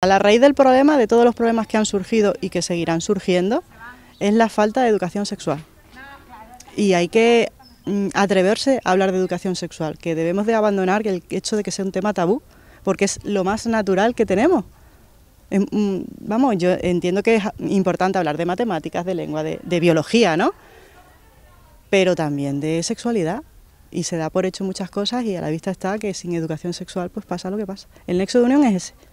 A la raíz del problema, de todos los problemas que han surgido y que seguirán surgiendo, es la falta de educación sexual. Y hay que mm, atreverse a hablar de educación sexual, que debemos de abandonar el hecho de que sea un tema tabú, porque es lo más natural que tenemos. Em, mm, vamos, yo entiendo que es importante hablar de matemáticas, de lengua, de, biología, ¿no? Pero también de sexualidad, y se da por hecho muchas cosas y a la vista está que sin educación sexual pues pasa lo que pasa. El nexo de unión es ese.